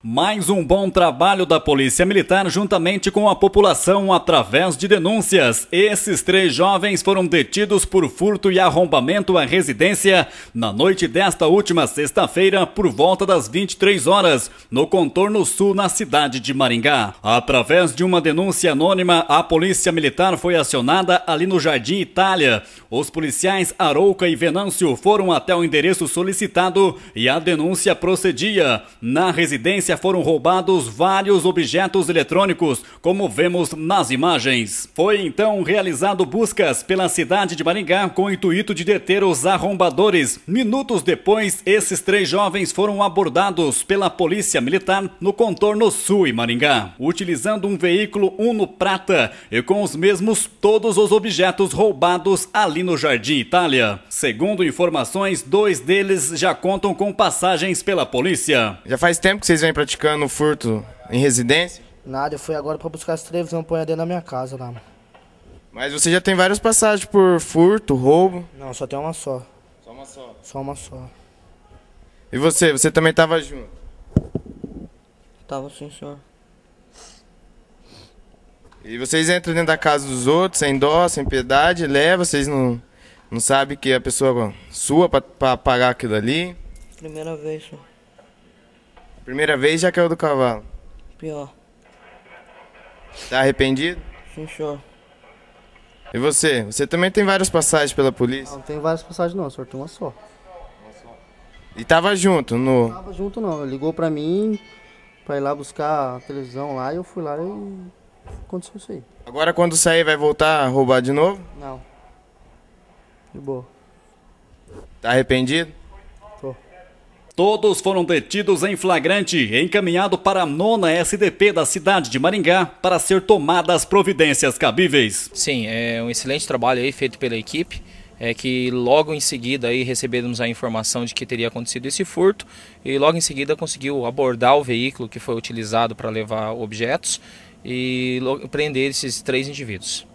Mais um bom trabalho da Polícia Militar juntamente com a população através de denúncias. Esses três jovens foram detidos por furto e arrombamento à residência na noite desta última sexta-feira, por volta das 23 horas, no contorno sul, na cidade de Maringá. Através de uma denúncia anônima, a Polícia Militar foi acionada ali no Jardim Itália. Os policiais Arouca e Venâncio foram até o endereço solicitado e a denúncia procedia. Na residência, polícia foram roubados vários objetos eletrônicos, como vemos nas imagens. Foi então realizado buscas pela cidade de Maringá com o intuito de deter os arrombadores. Minutos depois, esses três jovens foram abordados pela polícia militar no contorno sul em Maringá, utilizando um veículo Uno Prata e com os mesmos todos os objetos roubados ali no Jardim Itália. Segundo informações, dois deles já contam com passagens pela polícia. Já faz tempo que vocês vêm praticando furto em residência? Nada, eu fui agora para buscar as televisão põe dentro da minha casa lá. Mano. Mas você já tem várias passagens por furto, roubo? Não, só tem uma só. Só uma só? Só uma só. E você? Você também tava junto? Tava sim, senhor. E vocês entram dentro da casa dos outros, sem dó, sem piedade, leva, vocês não, não sabem que a pessoa sua para pagar aquilo ali? Primeira vez, senhor. Primeira vez já caiu do cavalo? Pior. Tá arrependido? Sim, E você? Você também tem várias passagens pela polícia? Não, não tem várias passagens não, só Tem uma só. Uma só. E tava junto no... Não tava junto não. Ligou pra mim pra ir lá buscar a televisão lá e eu fui lá e aconteceu isso aí. Agora quando sair vai voltar a roubar de novo? Não. De boa. Tá arrependido? Todos foram detidos em flagrante e encaminhados para a nona SDP da cidade de Maringá para ser tomadas providências cabíveis. Sim, é um excelente trabalho aí feito pela equipe. É que logo em seguida aí recebemos a informação de que teria acontecido esse furto e logo em seguida conseguiu abordar o veículo que foi utilizado para levar objetos e prender esses três indivíduos.